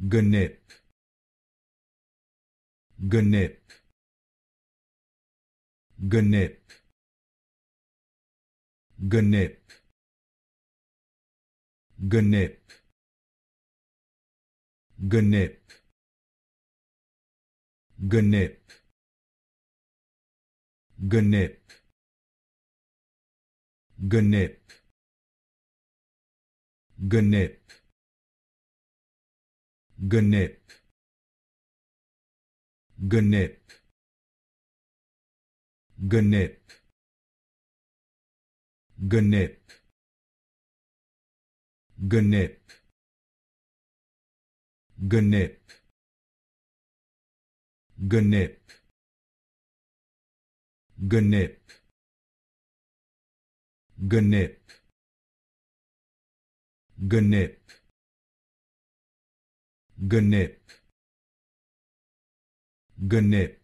Gnip. Gnip. Gnip. Gnip. Gnip. Gnip. Gnip. Genip. Genip. Gnip. Gnip. Gnip. Gnip. Gnip. Gnip. Gnip. genep genep genip genip